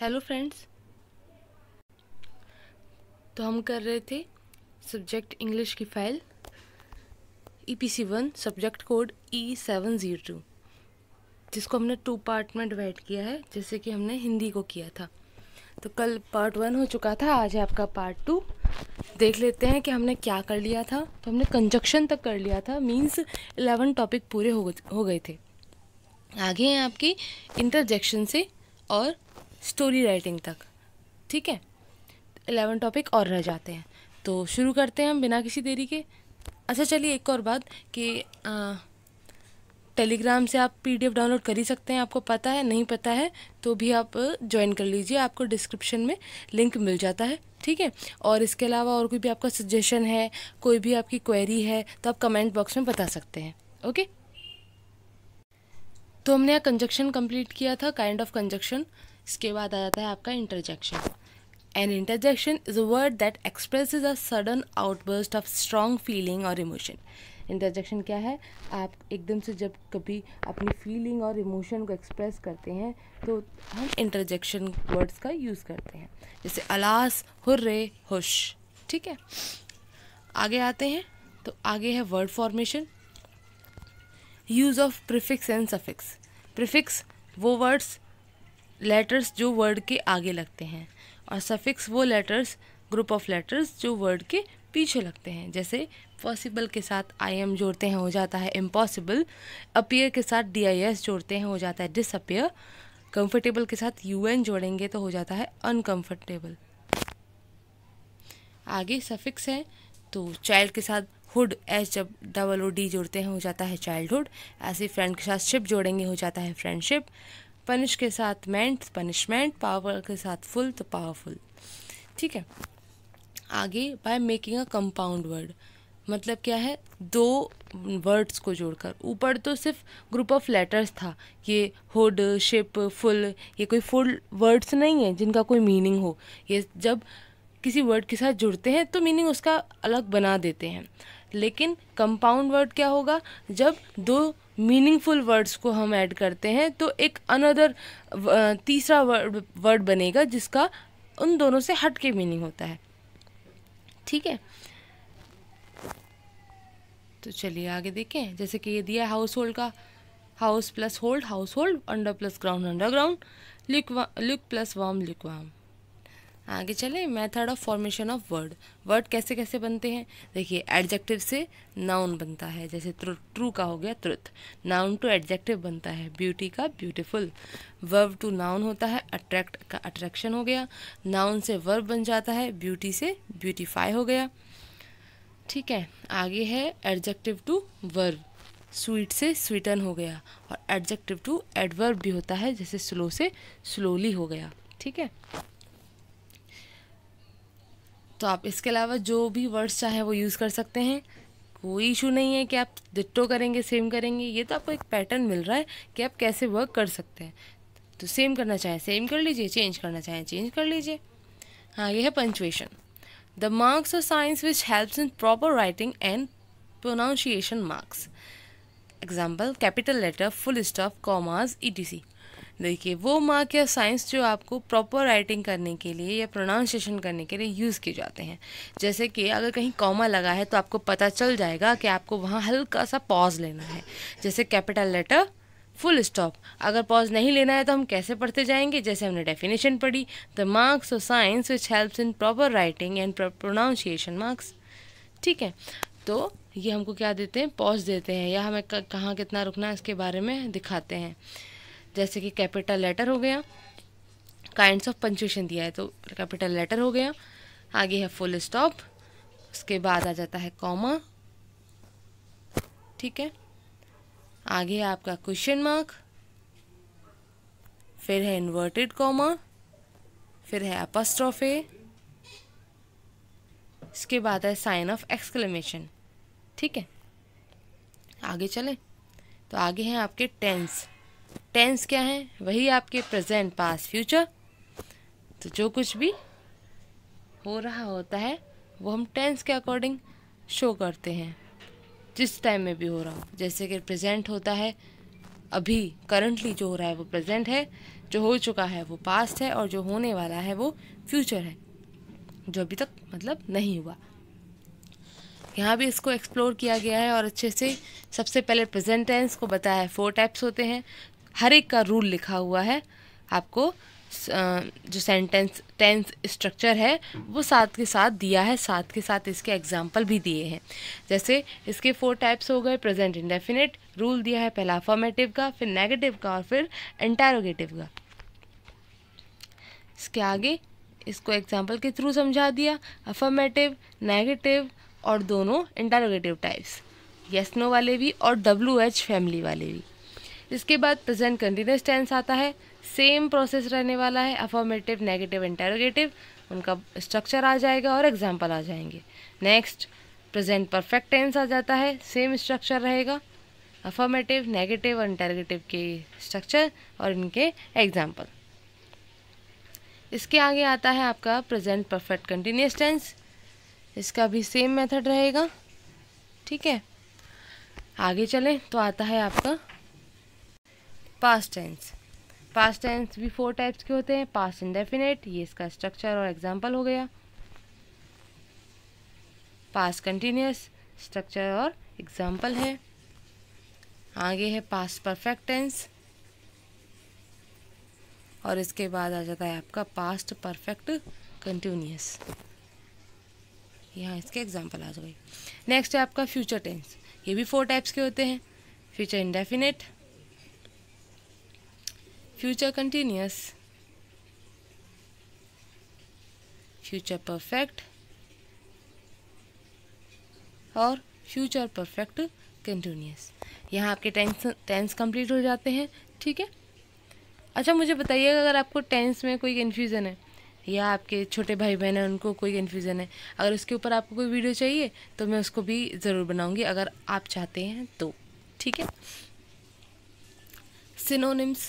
hello friends तो हम कर रहे थे सब्जेक्ट इंग्लिश की file E P C one subject code E seven zero two जिसको हमने टू पार्ट में डिवाइड किया है जैसे कि हमने हिंदी को किया था तो कल पार्ट वन हो चुका था आज है आपका पार्ट टू देख लेते हैं कि हमने क्या कर लिया था तो हमने कंजक्शन तक कर लिया था मीन्स इलेवन टॉपिक पूरे हो गए हो गए थे आगे हैं आपकी इंटरजेक्शन से और स्टोरी राइटिंग तक ठीक है एलेवन टॉपिक और रह जाते हैं तो शुरू करते हैं हम बिना किसी देरी के अच्छा चलिए एक और बात कि आ, टेलीग्राम से आप पीडीएफ डाउनलोड कर ही सकते हैं आपको पता है नहीं पता है तो भी आप ज्वाइन कर लीजिए आपको डिस्क्रिप्शन में लिंक मिल जाता है ठीक है और इसके अलावा और कोई भी आपका सजेशन है कोई भी आपकी क्वेरी है तो आप कमेंट बॉक्स में बता सकते हैं ओके तो हमने यहाँ कंजक्शन कंप्लीट किया था काइंड ऑफ कंजक्शन इसके बाद आ जाता है आपका interjection an interjection is a word that is a sudden outburst of strong feeling और इमोशन इंटरजेक्शन क्या है आप एकदम से जब कभी अपनी फीलिंग और इमोशन को एक्सप्रेस करते हैं तो हम इंटरजेक्शन वर्ड्स का यूज़ करते हैं जैसे अलास हुर्रे हुश ठीक है आगे आते हैं तो आगे है word formation use of prefix and suffix prefix वो वर्ड्स लेटर्स जो वर्ड के आगे लगते हैं और सफिक्स वो लेटर्स ग्रुप ऑफ लेटर्स जो वर्ड के पीछे लगते हैं जैसे पॉसिबल के साथ आई एम जोड़ते हैं हो जाता है इम्पॉसिबल अपीयर के साथ डी आई एस जोड़ते हैं हो जाता है डिसअपियर कंफर्टेबल के साथ यू एन जोड़ेंगे तो हो जाता है अनकंफर्टेबल आगे सफिक्स है तो चाइल्ड के साथ हुड एच जब डबल ओ डी जोड़ते हैं हो जाता है चाइल्ड हुड ऐसे फ्रेंड के साथ शिप जोड़ेंगे हो जाता है फ्रेंडशिप पनिश के साथ मेंट पनिशमेंट पावर के साथ फुल तो पावरफुल ठीक है आगे by making a compound word मतलब क्या है दो वर्ड्स को जोड़कर ऊपर तो सिर्फ ग्रुप ऑफ लेटर्स था ये हुड शिप फुल ये कोई फुल वर्ड्स नहीं है जिनका कोई मीनिंग हो ये जब किसी वर्ड के साथ जुड़ते हैं तो मीनिंग उसका अलग बना देते हैं लेकिन कंपाउंड वर्ड क्या होगा जब दो मीनिंगफुल वर्ड्स को हम ऐड करते हैं तो एक अनदर तीसरा वर्ड वर्ड बनेगा जिसका उन दोनों से हट के मीनिंग होता है ठीक है तो चलिए आगे देखें जैसे कि ये दिया है हाउस होल्ड का house plus hold household under plus ground underground luke luke plus warm lukewarm आगे चले method of formation of word word कैसे कैसे बनते हैं देखिए एडजेक्टिव से नाउन बनता है जैसे ट्रू का हो गया ट्रुथ नाउन टू एडजेक्टिव बनता है ब्यूटी का ब्यूटीफुल वर्ब टू नाउन होता है अट्रैक्ट का अट्रैक्शन हो गया नाउन से वर्ब बन जाता है ब्यूटी से ब्यूटीफाई हो गया ठीक है आगे है एडजेक्टिव टू वर्ब स्वीट से स्वीटन हो गया और एडजेक्टिव टू एडवर्ब भी होता है जैसे स्लो से स्लोली हो गया ठीक है तो आप इसके अलावा जो भी वर्ड्स चाहे वो यूज़ कर सकते हैं कोई इशू नहीं है कि आप डिट्टो करेंगे सेम करेंगे ये तो आपको एक पैटर्न मिल रहा है कि आप कैसे वर्क कर सकते हैं तो सेम करना चाहें सेम कर लीजिए चेंज करना चाहें चेंज कर लीजिए हाँ ये है punctuation the marks of science which helps in proper writing and pronunciation marks example capital letter full stop commas E T C देखिए वो मार्क या साइंस जो आपको प्रॉपर राइटिंग करने के लिए या प्रोनाउंसिएशन करने के लिए यूज़ किए जाते हैं जैसे कि अगर कहीं कॉमा लगा है तो आपको पता चल जाएगा कि आपको वहाँ हल्का सा पॉज लेना है जैसे कैपिटल लेटर फुल स्टॉप अगर पॉज नहीं लेना है तो हम कैसे पढ़ते जाएंगे जैसे हमने डेफिनेशन पढ़ी the marks of science which helps in proper writing and pronunciation marks ठीक है तो ये हमको क्या देते हैं पॉज देते हैं या हमें कहाँ कितना रुकना है इसके बारे में दिखाते हैं जैसे कि कैपिटल लेटर हो गया काइंड्स ऑफ पंचुएशन दिया है तो कैपिटल लेटर हो गया आगे है फुल स्टॉप उसके बाद आ जाता है कॉमा ठीक है आगे है आपका क्वेश्चन मार्क फिर है इन्वर्टेड कॉमा फिर है अपस्ट्रॉफे इसके बाद है साइन ऑफ एक्सक्लेमेशन ठीक है आगे चले तो आगे हैं आपके टेंस टेंस क्या है वही आपके प्रेजेंट पास फ्यूचर तो जो कुछ भी हो रहा होता है वो हम टेंस के अकॉर्डिंग शो करते हैं जिस टाइम में भी हो रहा हो जैसे कि प्रेजेंट होता है अभी करंटली जो हो रहा है वो प्रेजेंट है जो हो चुका है वो पास्ट है और जो होने वाला है वो फ्यूचर है जो अभी तक मतलब नहीं हुआ यहाँ भी इसको एक्सप्लोर किया गया है और अच्छे से सबसे पहले प्रेजेंट टेंस को बताया है फोर टाइप्स होते हैं हर एक का रूल लिखा हुआ है आपको जो सेंटेंस टेंस स्ट्रक्चर है वो साथ के साथ दिया है साथ के साथ इसके एग्जाम्पल भी दिए हैं जैसे इसके फोर टाइप्स हो गए प्रेजेंट इंडेफिनेट रूल दिया है पहला अफॉर्मेटिव का फिर नेगेटिव का और फिर इंटेरोगेटिव का इसके आगे इसको एग्जाम्पल के थ्रू समझा दिया अफर्मेटिव नेगेटिव और दोनों इंटेरोगेटिव टाइप्स येस नो वाले भी और डब्ल्यू एच फैमिली वाले भी इसके बाद प्रेजेंट कंटिन्यूस टेंस आता है सेम प्रोसेस रहने वाला है अफॉर्मेटिव नेगेटिव इंटेरोगेटिव उनका स्ट्रक्चर आ जाएगा और एग्जाम्पल आ जाएंगे नेक्स्ट प्रेजेंट परफेक्ट टेंस आ जाता है सेम स्ट्रक्चर रहेगा अफॉर्मेटिव नेगेटिव और इंटेरोगेटिव के स्ट्रक्चर और इनके एग्जाम्पल इसके आगे आता है आपका प्रेजेंट परफेक्ट कंटिन्यूस टेंस इसका भी सेम मेथड रहेगा ठीक है आगे चलें तो आता है आपका पास्ट टेंस पास्ट टेंस भी फोर टाइप्स के होते हैं पास्ट इंडेफिनेट ये इसका स्ट्रक्चर और एग्जाम्पल हो गया पास्ट कंटिन्यूस स्ट्रक्चर और एग्जाम्पल है आगे है पास्ट परफेक्ट टेंस और इसके बाद आ जाता है आपका पास्ट परफेक्ट कंटिन्यूस यहाँ इसके एग्जाम्पल आ जाए नेक्स्ट है आपका फ्यूचर टेंस ये भी फोर टाइप्स के होते हैं future indefinite future continuous future perfect और future perfect continuous यहाँ आपके टेंस टेंस कंप्लीट हो जाते हैं ठीक है अच्छा मुझे बताइएगा अगर आपको टेंस में कोई कन्फ्यूज़न है या आपके छोटे भाई बहन हैं उनको कोई कन्फ्यूज़न है अगर उसके ऊपर आपको कोई वीडियो चाहिए तो मैं उसको भी ज़रूर बनाऊंगी अगर आप चाहते हैं तो ठीक है सिनोनिम्स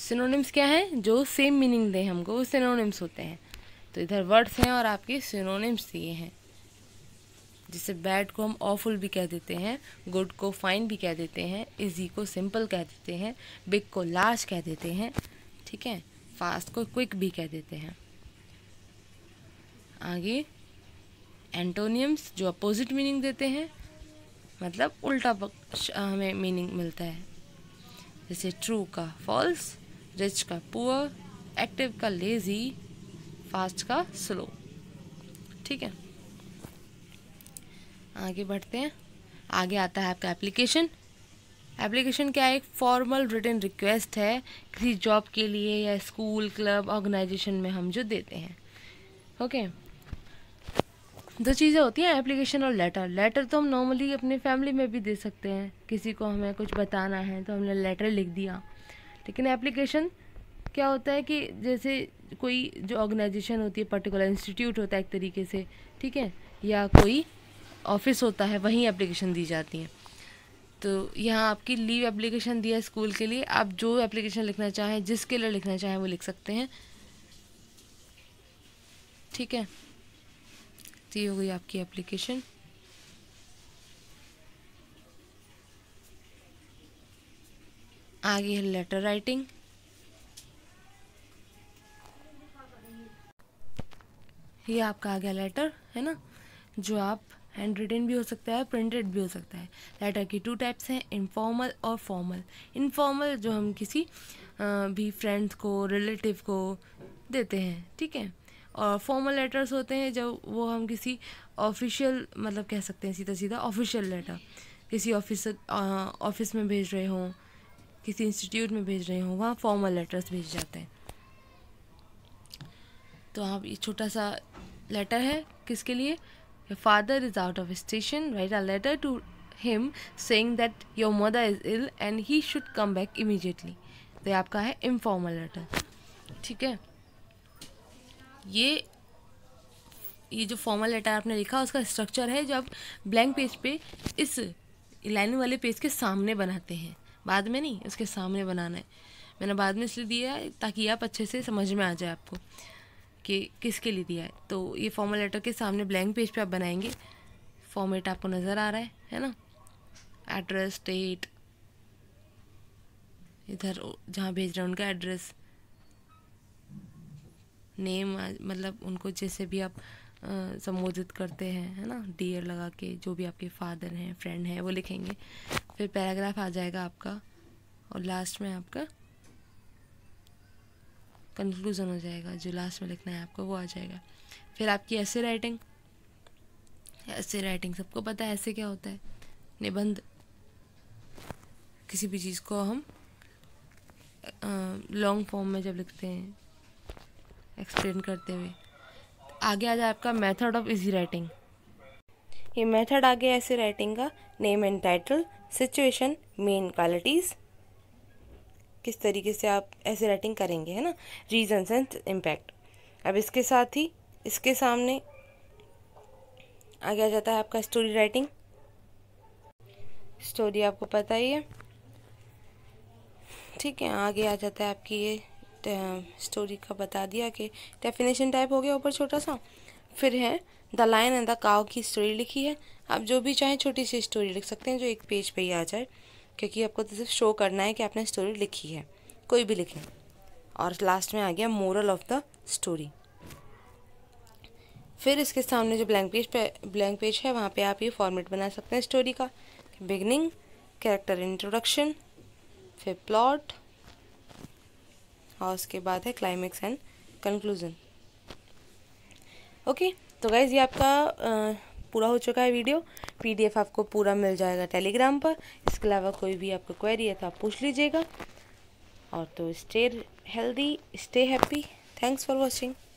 सिनोनिम्स क्या हैं जो सेम मीनिंग दें हमको वो सिनोनिम्स होते हैं तो इधर वर्ड्स हैं और आपके सिनोनिम्स ये हैं जैसे बैड को हम ऑफुल भी कह देते हैं गुड को फाइन भी कह देते हैं इजी को सिंपल कह देते हैं बिग को लार्ज कह देते हैं ठीक है फास्ट को क्विक भी कह देते हैं आगे एंटोनियम्स जो अपोजिट मीनिंग देते हैं मतलब उल्टा हमें मीनिंग मिलता है जैसे ट्रू का फॉल्स रिच का पुअर एक्टिव का लेजी फास्ट का स्लो ठीक है आगे बढ़ते हैं आगे आता है आपका एप्लीकेशन एप्लीकेशन क्या एक फॉर्मल रिटर्न रिक्वेस्ट है किसी जॉब के लिए या स्कूल क्लब ऑर्गेनाइजेशन में हम जो देते हैं ओके दो चीज़ें होती हैं एप्लीकेशन और लेटर लेटर तो हम नॉर्मली अपने फैमिली में भी दे सकते हैं किसी को हमें कुछ बताना है तो हमने लेटर लिख दिया लेकिन एप्लीकेशन क्या होता है कि जैसे कोई जो ऑर्गेनाइजेशन होती है पर्टिकुलर इंस्टीट्यूट होता है एक तरीके से ठीक है या कोई ऑफिस होता है वहीं एप्लीकेशन दी जाती हैं तो यहाँ आपकी लीव एप्लीकेशन दिया है स्कूल के लिए आप जो एप्लीकेशन लिखना चाहें जिसके लिए लिखना चाहें वो लिख सकते हैं ठीक है तो ये हो गई आपकी एप्लीकेशन आगे है लेटर राइटिंग ये आपका आ गया लेटर है ना जो आप हैंड रिटेन भी हो सकता है प्रिंटेड भी हो सकता है लेटर की टू टाइप्स हैं इनफॉर्मल और फॉर्मल इनफॉर्मल जो हम किसी भी फ्रेंड्स को रिलेटिव को देते हैं ठीक है और फॉर्मल लेटर्स होते हैं जब वो हम किसी ऑफिशियल मतलब कह सकते हैं सीधा सीधा ऑफिशियल लेटर किसी ऑफिस ऑफिस में भेज रहे हों किसी इंस्टीट्यूट में भेज रहे हो वहाँ फॉर्मल लेटर्स भेज जाते हैं तो आप ये छोटा सा लेटर है किसके लिए your father is out of station write a letter to him saying that your mother is ill and he should come back immediately तो ये आपका है इनफॉर्मल लेटर ठीक है ये ये जो फॉर्मल लेटर आपने लिखा उसका स्ट्रक्चर है जो आप ब्लैंक पेज पे इस लाइन वाले पेज के सामने बनाते हैं बाद में नहीं उसके सामने बनाना है मैंने बाद में इसलिए दिया है ताकि आप अच्छे से समझ में आ जाए आपको कि किसके लिए दिया है तो ये फॉर्मल लेटर के सामने ब्लैंक पेज पे आप बनाएंगे फॉर्मेट आपको नज़र आ रहा है है ना एड्रेस डेट इधर जहाँ भेज रहे हैं उनका एड्रेस नेम मतलब उनको जैसे भी आप संबोधित करते हैं है ना डियर लगा के जो भी आपके फादर हैं फ्रेंड हैं वो लिखेंगे फिर पैराग्राफ आ जाएगा आपका और लास्ट में आपका कंक्लूज़न हो जाएगा जो लास्ट में लिखना है आपको वो आ जाएगा फिर आपकी ऐसे राइटिंग ऐसे राइटिंग सबको पता है ऐसे क्या होता है निबंध किसी भी चीज़ को हम लॉन्ग फॉर्म में जब लिखते हैं एक्सप्लेन करते हुए आगे आ जाए आपका मेथड ऑफ इजी राइटिंग ये मेथड आगे ऐसे राइटिंग का name and title situation main qualities किस तरीके से आप ऐसे राइटिंग करेंगे है ना रीजन एंड इम्पैक्ट अब इसके साथ ही इसके सामने आगे आ जाता है आपका स्टोरी राइटिंग स्टोरी आपको पता ही है ठीक है आगे आ जाता है आपकी ये स्टोरी का बता दिया कि डेफिनेशन टाइप हो गया ऊपर छोटा सा फिर है द लाइन एंड द काव की स्टोरी लिखी है आप जो भी चाहें छोटी सी स्टोरी लिख सकते हैं जो एक पेज पे ही आ जाए क्योंकि आपको तो सिर्फ शो करना है कि आपने स्टोरी लिखी है कोई भी लिखें और लास्ट में आ गया मोरल ऑफ द स्टोरी फिर इसके सामने जो ब्लैंक पेज पे ब्लैंक पेज है वहाँ पे आप ये फॉर्मेट बना सकते हैं स्टोरी का बिगनिंग कैरेक्टर इंट्रोडक्शन फिर प्लॉट और उसके बाद है क्लाइमेक्स एंड कंक्लूज़न ओके तो गाइज़ ये आपका पूरा हो चुका है वीडियो पीडीएफ आपको पूरा मिल जाएगा टेलीग्राम पर इसके अलावा कोई भी आपको क्वेरी है तो आप पूछ लीजिएगा और तो stay healthy stay happy thanks for watching